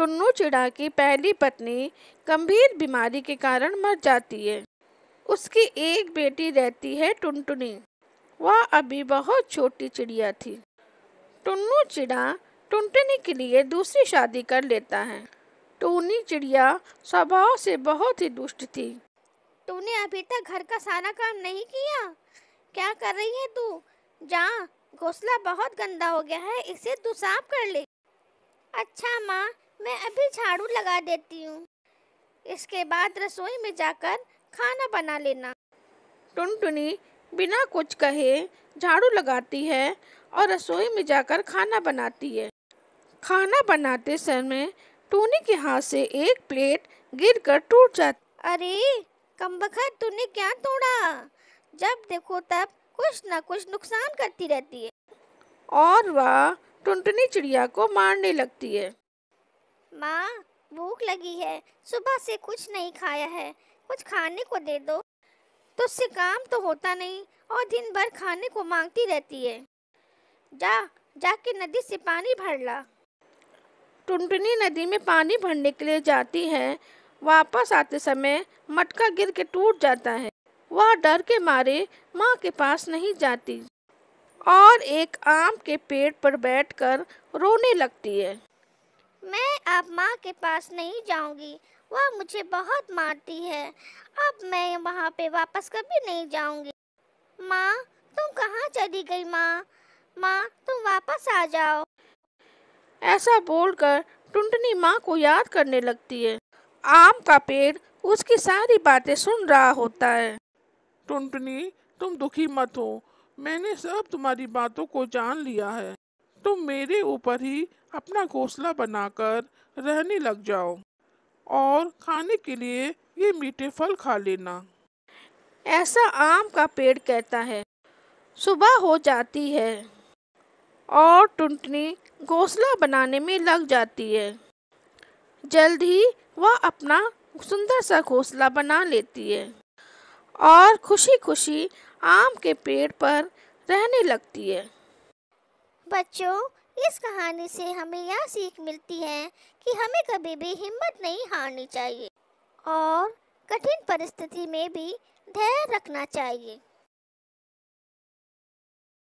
टुन्नु चिड़ा की पहली पत्नी गंभीर बीमारी के कारण मर जाती है उसकी एक बेटी रहती है टुनटुनी वह अभी बहुत छोटी चिड़िया थी टुन्नु चिड़ा टुनटुनी के लिए दूसरी शादी कर लेता है टूनी चिड़िया स्वभाव से बहुत ही दुष्ट थी तूने अभी तक घर का सारा काम नहीं किया क्या कर रही है तू जा घोसला बहुत गंदा हो गया है इसे तू साफ कर ले अच्छा माँ मैं अभी झाड़ू लगा देती हूँ इसके बाद रसोई में जाकर खाना बना लेना टुनटुनी बिना कुछ कहे झाड़ू लगाती है और रसोई में जाकर खाना बनाती है खाना बनाते समय टूनी के हाथ से एक प्लेट गिर कर टूट जाती अरे कम्बखत तूने क्या तोड़ा जब देखो तब कुछ ना कुछ नुकसान करती रहती है और वह टुनटुनी चिड़िया को मारने लगती है माँ भूख लगी है सुबह से कुछ नहीं खाया है कुछ खाने को दे दो तुझसे तो काम तो होता नहीं और दिन भर खाने को मांगती रहती है जा जाके नदी से पानी भर ला टुनटुनी नदी में पानी भरने के लिए जाती है वापस आते समय मटका गिर के टूट जाता है वह डर के मारे माँ के पास नहीं जाती और एक आम के पेड़ पर बैठकर रोने लगती है अब माँ के पास नहीं जाऊंगी वह मुझे बहुत मारती है अब मैं वहाँ पे वापस कभी नहीं जाऊंगी माँ तुम कहाँ चली गई माँ माँ तुम वापस आ जाओ ऐसा बोलकर टुंटनी माँ को याद करने लगती है आम का पेड़ उसकी सारी बातें सुन रहा होता है टुंटनी तुम दुखी मत हो मैंने सब तुम्हारी बातों को जान लिया है तुम तो मेरे ऊपर ही अपना घोंसला बनाकर रहने लग जाओ और खाने के लिए ये मीठे फल खा लेना ऐसा आम का पेड़ कहता है सुबह हो जाती है और टुंटनी घोंसला बनाने में लग जाती है जल्द ही वह अपना सुंदर सा घोंसला बना लेती है और खुशी खुशी आम के पेड़ पर रहने लगती है बच्चों इस कहानी से हमें यह सीख मिलती है कि हमें कभी भी हिम्मत नहीं हारनी चाहिए और कठिन परिस्थिति में भी धैर्य रखना चाहिए